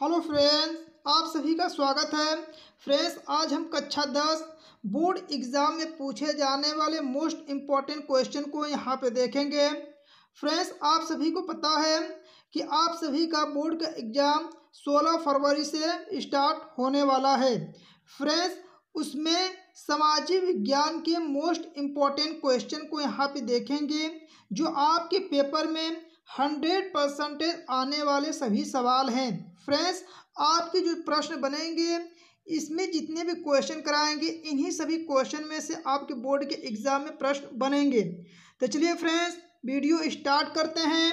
hello friends आप सभी का स्वागत है फ्रेंड्स आज हम कक्षा दस बोर्ड एग्ज़ाम में पूछे जाने वाले मोस्ट इम्पॉर्टेंट क्वेश्चन को यहाँ पे देखेंगे फ्रेंड्स आप सभी को पता है कि आप सभी का बोर्ड का एग्ज़ाम 16 फरवरी से स्टार्ट होने वाला है फ्रेंड्स उसमें सामाजिक विज्ञान के मोस्ट इम्पॉर्टेंट क्वेश्चन को यहाँ पे देखेंगे जो आपके पेपर में हंड्रेड परसेंटेज आने वाले सभी सवाल हैं फ्रेंड्स आपके जो प्रश्न बनेंगे इसमें जितने भी क्वेश्चन कराएंगे इन्हीं सभी क्वेश्चन में से आपके बोर्ड के एग्ज़ाम में प्रश्न बनेंगे तो चलिए फ्रेंड्स वीडियो स्टार्ट करते हैं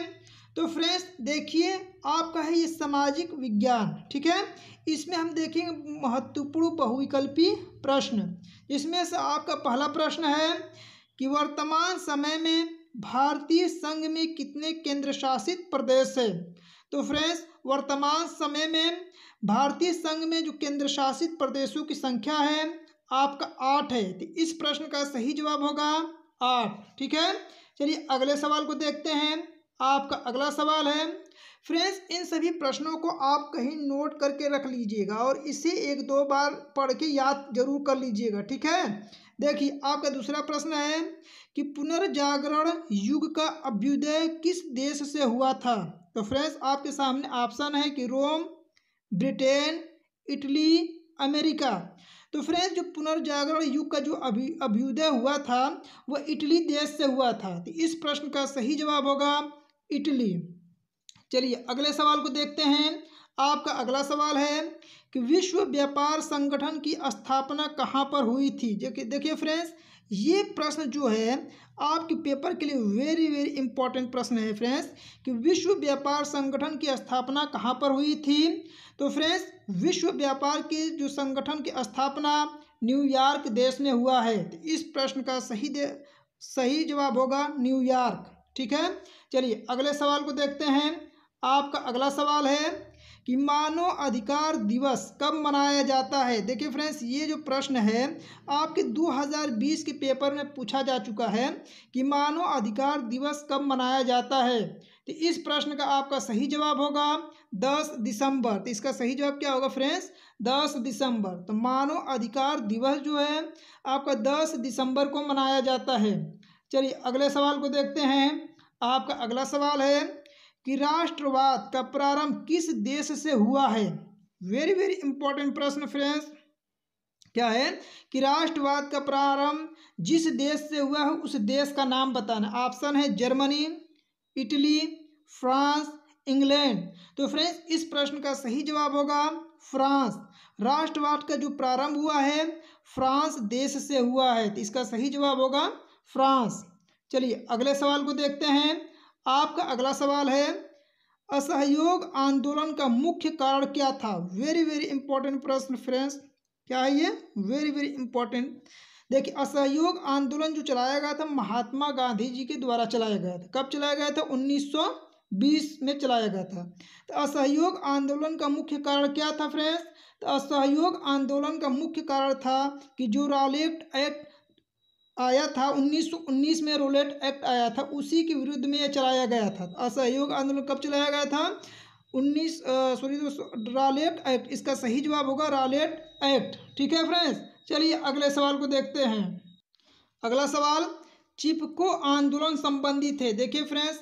तो फ्रेंड्स देखिए आपका है ये सामाजिक विज्ञान ठीक है इसमें हम देखेंगे महत्वपूर्ण बहुविकल्पी प्रश्न इसमें से आपका पहला प्रश्न है कि वर्तमान समय में भारतीय संघ में कितने केंद्र शासित प्रदेश है तो फ्रेंड्स वर्तमान समय में भारतीय संघ में जो केंद्र शासित प्रदेशों की संख्या है आपका आठ है तो इस प्रश्न का सही जवाब होगा आठ ठीक है चलिए अगले सवाल को देखते हैं आपका अगला सवाल है फ्रेंड्स इन सभी प्रश्नों को आप कहीं नोट करके रख लीजिएगा और इसे एक दो बार पढ़ के याद जरूर कर लीजिएगा ठीक है देखिए आपका दूसरा प्रश्न है कि पुनर्जागरण युग का अभ्युदय किस देश से हुआ था तो फ्रेंड्स आपके सामने ऑप्शन है कि रोम ब्रिटेन इटली अमेरिका तो फ्रेंड्स जो पुनर्जागरण युग का जो अभि अभ्युदय हुआ था वह इटली देश से हुआ था तो इस प्रश्न का सही जवाब होगा इटली चलिए अगले सवाल को देखते हैं आपका अगला सवाल है कि विश्व व्यापार संगठन की स्थापना कहाँ पर हुई थी देखिए फ्रेंड्स ये प्रश्न जो है आपके पेपर के लिए वेरी वेरी इंपॉर्टेंट प्रश्न है फ्रेंड्स कि विश्व व्यापार संगठन की स्थापना कहाँ पर हुई थी तो फ्रेंड्स विश्व व्यापार के जो संगठन की स्थापना न्यूयॉर्क देश में हुआ है तो इस प्रश्न का सही सही जवाब होगा न्यूयॉर्क ठीक है चलिए अगले सवाल को देखते हैं आपका अगला सवाल है कि मानव अधिकार दिवस कब मनाया जाता है देखिए फ्रेंड्स ये जो प्रश्न है आपके 2020 के पेपर में पूछा जा चुका है कि मानव अधिकार दिवस कब मनाया जाता है तो इस प्रश्न का आपका सही जवाब होगा 10 दिसंबर तो इसका सही जवाब क्या होगा फ्रेंड्स 10 दिसंबर तो मानव अधिकार दिवस जो है आपका 10 दिसंबर को मनाया जाता है चलिए अगले सवाल को देखते हैं आपका अगला सवाल है कि राष्ट्रवाद का प्रारंभ किस देश से हुआ है वेरी वेरी इंपॉर्टेंट प्रश्न फ्रेंड्स क्या है कि राष्ट्रवाद का प्रारंभ जिस देश से हुआ है उस देश का नाम बताना ऑप्शन है जर्मनी इटली फ्रांस इंग्लैंड तो फ्रेंड्स इस प्रश्न का सही जवाब होगा फ्रांस राष्ट्रवाद का जो प्रारंभ हुआ है फ्रांस देश से हुआ है तो इसका सही जवाब होगा फ्रांस चलिए अगले सवाल को देखते हैं आपका अगला सवाल है असहयोग आंदोलन का मुख्य कारण क्या था वेरी वेरी इंपॉर्टेंट प्रश्न फ्रेंड्स क्या है ये वेरी वेरी इंपॉर्टेंट देखिए असहयोग आंदोलन जो चलाया गया था महात्मा गांधी जी के द्वारा चलाया गया था कब चलाया गया था 1920 में चलाया गया था तो असहयोग आंदोलन का मुख्य कारण क्या था फ्रेंड्स तो असहयोग आंदोलन का मुख्य कारण था कि जो रॉलेट एक्ट आया था 1919 में रोलेट एक्ट आया था उसी के विरुद्ध में यह चलाया गया था असहयोग आंदोलन कब चलाया गया था उन्नीस सॉरी रालेट एक्ट इसका सही जवाब होगा रालेट एक्ट ठीक है फ्रेंड्स चलिए अगले सवाल को देखते हैं अगला सवाल चिपको आंदोलन संबंधी थे देखिए फ्रेंड्स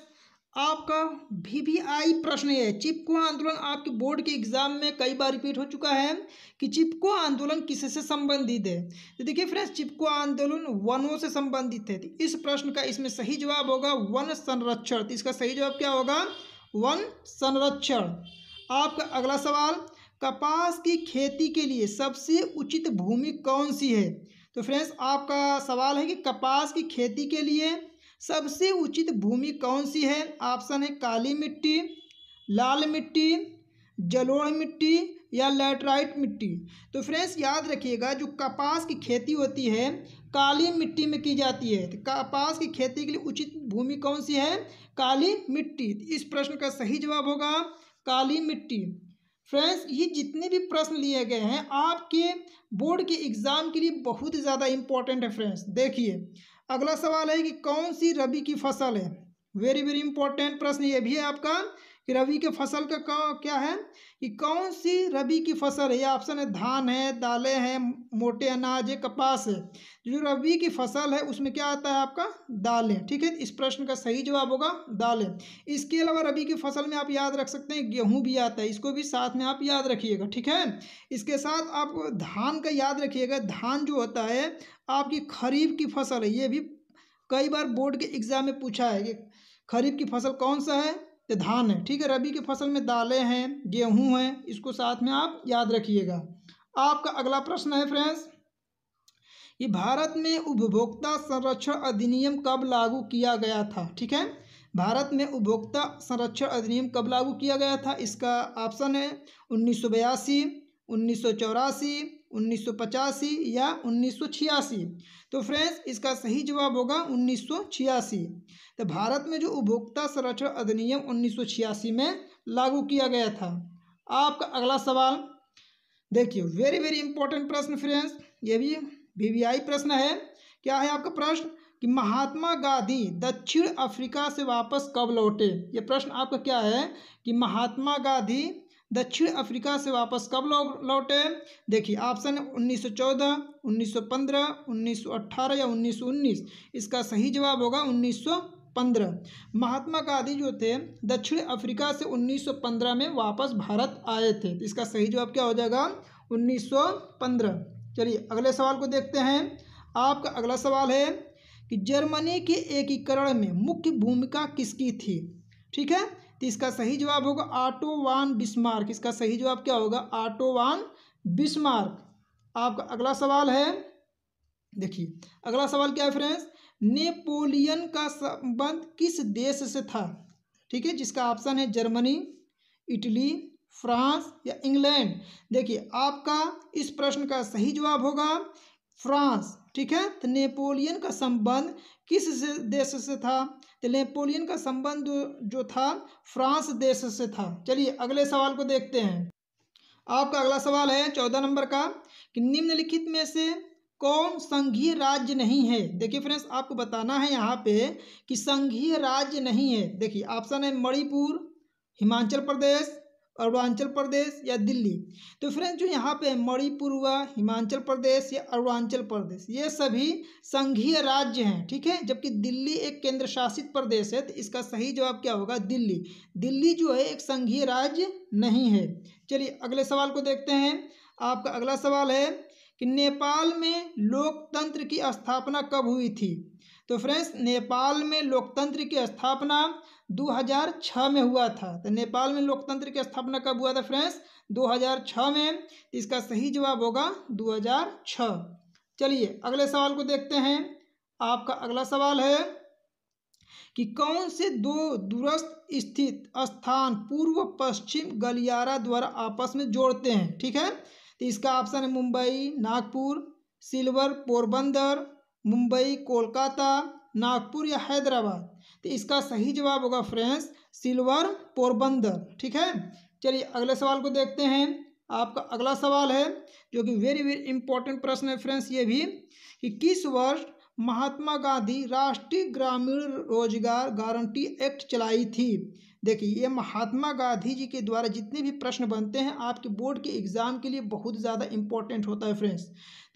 आपका भी आई प्रश्न है चिपको आंदोलन आपके बोर्ड के एग्जाम में कई बार रिपीट हो चुका है कि चिपको आंदोलन किससे संबंधित है तो देखिए फ्रेंड्स चिपको आंदोलन वनों से संबंधित है तो इस प्रश्न का इसमें सही जवाब होगा वन संरक्षण तो इसका सही जवाब क्या होगा वन संरक्षण आपका अगला सवाल कपास की खेती के लिए सबसे उचित भूमि कौन सी है तो फ्रेंड्स आपका सवाल है कि कपास की खेती के लिए सबसे उचित भूमि कौन सी है ऑप्शन है काली मिट्टी लाल मिट्टी जलोढ़ मिट्टी या लेटराइट मिट्टी तो फ्रेंड्स याद रखिएगा जो कपास की खेती होती है काली मिट्टी में की जाती है तो कपास की खेती के लिए उचित भूमि कौन सी है काली मिट्टी तो इस प्रश्न का सही जवाब होगा काली मिट्टी फ्रेंड्स ये जितने भी प्रश्न लिए गए हैं आपके बोर्ड के एग्ज़ाम के लिए बहुत ज़्यादा इम्पोर्टेंट है फ्रेंड्स देखिए अगला सवाल है कि कौन सी रबी की फसल है वेरी वेरी इंपॉर्टेंट प्रश्न ये भी है आपका कि रबी के फसल का, क्या है कि कौन सी रबी की फसल है यह ऑप्शन है धान है दालें हैं मोटे अनाज है कपास है जो रबी की फसल है उसमें क्या आता है आपका दालें ठीक है इस प्रश्न का सही जवाब होगा दालें इसके अलावा रबी की फसल में आप याद रख सकते हैं गेहूँ भी आता है इसको भी साथ में आप याद रखिएगा ठीक है इसके साथ आप धान का याद रखिएगा धान जो होता है आपकी खरीफ की फसल है ये भी कई बार बोर्ड के एग्जाम में पूछा है कि खरीफ की फसल कौन सा है ये धान है ठीक है रबी के फसल में दालें हैं गेहूं हैं इसको साथ में आप याद रखिएगा आपका अगला प्रश्न है फ्रेंड्स ये भारत में उपभोक्ता संरक्षण अधिनियम कब लागू किया गया था ठीक है भारत में उपभोक्ता संरक्षण अधिनियम कब लागू किया गया था इसका ऑप्शन है उन्नीस सौ बयासी उन्नीस सौ चौरासी उन्नीस या उन्नीस तो फ्रेंड्स इसका सही जवाब होगा उन्नीस तो भारत में जो उपभोक्ता संरक्षण अधिनियम उन्नीस में लागू किया गया था आपका अगला सवाल देखिए वेरी वेरी इंपॉर्टेंट प्रश्न फ्रेंड्स ये भी वीवीआई प्रश्न है क्या है आपका प्रश्न कि महात्मा गांधी दक्षिण अफ्रीका से वापस कब लौटे ये प्रश्न आपका क्या है कि महात्मा गांधी दक्षिण अफ्रीका से वापस कब लौटे देखिए ऑप्शन है 1914, 1915, 1918 या 1919 इसका सही जवाब होगा 1915 महात्मा गांधी जो थे दक्षिण अफ्रीका से 1915 में वापस भारत आए थे तो इसका सही जवाब क्या हो जाएगा 1915 चलिए अगले सवाल को देखते हैं आपका अगला सवाल है कि जर्मनी के एकीकरण में मुख्य भूमिका किसकी थी ठीक है तो इसका सही जवाब होगा ऑटोवान बिस्मार्क इसका सही जवाब क्या होगा ऑटोवान बिस्मार्क आपका अगला सवाल है देखिए अगला सवाल क्या है फ्रेंड्स नेपोलियन का संबंध किस देश से था ठीक है जिसका ऑप्शन है जर्मनी इटली फ्रांस या इंग्लैंड देखिए आपका इस प्रश्न का सही जवाब होगा फ्रांस ठीक है तो नेपोलियन का संबंध किस देश से था तो नेपोलियन का संबंध जो था फ्रांस देश से था चलिए अगले सवाल को देखते हैं आपका अगला सवाल है चौदह नंबर का कि निम्नलिखित में से कौन संघीय राज्य नहीं है देखिए फ्रेंड्स आपको बताना है यहाँ पे कि संघीय राज्य नहीं है देखिए ऑप्शन है मणिपुर हिमाचल प्रदेश अरुणाचल प्रदेश या दिल्ली तो फ्रेंड्स जो यहाँ पे मणिपुरवा हिमाचल प्रदेश या अरुणाचल प्रदेश ये सभी संघीय राज्य हैं ठीक है जबकि दिल्ली एक केंद्र शासित प्रदेश है तो इसका सही जवाब क्या होगा दिल्ली दिल्ली जो है एक संघीय राज्य नहीं है चलिए अगले सवाल को देखते हैं आपका अगला सवाल है कि नेपाल में लोकतंत्र की स्थापना कब हुई थी तो फ्रेंड्स नेपाल में लोकतंत्र की स्थापना 2006 में हुआ था तो नेपाल में लोकतंत्र की स्थापना कब हुआ था फ्रेंड्स 2006 में तो इसका सही जवाब होगा 2006 चलिए अगले सवाल को देखते हैं आपका अगला सवाल है कि कौन से दो दूरस्थ स्थित स्थान पूर्व पश्चिम गलियारा द्वारा आपस में जोड़ते हैं ठीक है तो इसका ऑप्शन है मुंबई नागपुर सिल्वर पोरबंदर मुंबई कोलकाता नागपुर या हैदराबाद तो इसका सही जवाब होगा फ्रेंड्स सिल्वर पोरबंदर ठीक है चलिए अगले सवाल को देखते हैं आपका अगला सवाल है जो कि वेरी वेरी इंपॉर्टेंट प्रश्न है फ्रेंड्स ये भी कि किस वर्ष महात्मा गांधी राष्ट्रीय ग्रामीण रोजगार गारंटी एक्ट चलाई थी देखिए ये महात्मा गांधी जी के द्वारा जितने भी प्रश्न बनते हैं आपके बोर्ड के एग्ज़ाम के लिए बहुत ज़्यादा इंपॉर्टेंट होता है फ्रेंड्स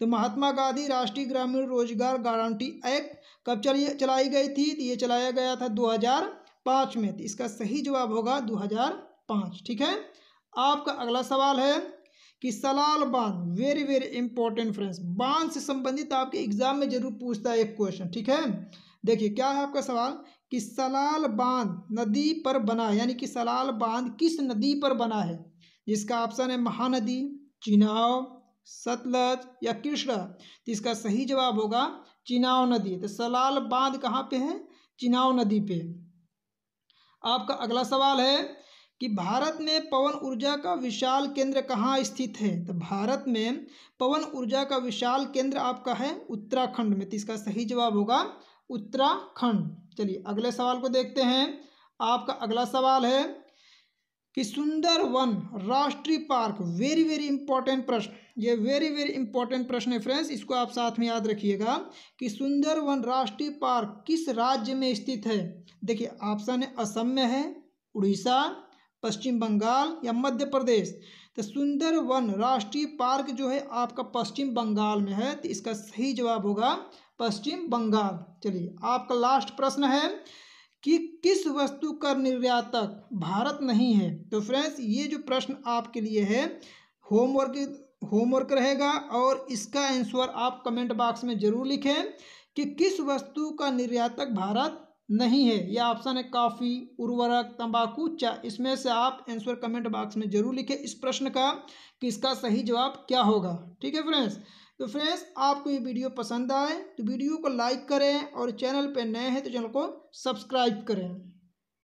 तो महात्मा गांधी राष्ट्रीय ग्रामीण रोजगार गारंटी एक्ट कब चली चलाई गई थी तो ये चलाया गया था 2005 में तो इसका सही जवाब होगा 2005 ठीक है आपका अगला सवाल है कि सलाल बांध वेरी वेरी इंपॉर्टेंट फ्रेंड्स बांध से संबंधित आपके एग्जाम में जरूर पूछता है एक क्वेश्चन ठीक है देखिए क्या है आपका सवाल कि सलाल बांध नदी पर बना यानी कि सलाल बांध किस नदी पर बना है जिसका ऑप्शन है महानदी चिनाव सतलज या कृष्णा तो इसका सही जवाब होगा चिनाव नदी तो सलाल बांध कहाँ पे है चिनाव नदी पे आपका अगला सवाल है कि भारत में पवन ऊर्जा का विशाल केंद्र कहाँ स्थित है तो भारत में पवन ऊर्जा का विशाल केंद्र आपका है उत्तराखंड में तो इसका सही जवाब होगा उत्तराखंड चलिए अगले सवाल को देखते हैं आपका अगला सवाल है कि सुंदर वन राष्ट्रीय पार्क वेरी वेरी इंपॉर्टेंट प्रश्न ये वेरी वेरी इंपॉर्टेंट प्रश्न है फ्रेंड्स इसको आप साथ में याद रखिएगा कि सुंदर वन राष्ट्रीय पार्क किस राज्य में स्थित है देखिए ऑप्शन है असम में है उड़ीसा पश्चिम बंगाल या मध्य प्रदेश तो सुंदरवन राष्ट्रीय पार्क जो है आपका पश्चिम बंगाल में है तो इसका सही जवाब होगा पश्चिम बंगाल चलिए आपका लास्ट प्रश्न है कि किस वस्तु का निर्यातक भारत नहीं है तो फ्रेंड्स ये जो प्रश्न आपके लिए है होमवर्क होमवर्क रहेगा और इसका आंसर आप कमेंट बॉक्स में ज़रूर लिखें कि किस वस्तु का निर्यातक भारत नहीं है यह ऑप्शन है काफ़ी उर्वरक तंबाकू चाय इसमें से आप आंसर कमेंट बॉक्स में जरूर लिखें इस प्रश्न का कि इसका सही जवाब क्या होगा ठीक है फ्रेंड्स तो फ्रेंड्स आपको ये वीडियो पसंद आए तो वीडियो को लाइक करें और चैनल पर नए हैं तो चैनल को सब्सक्राइब करें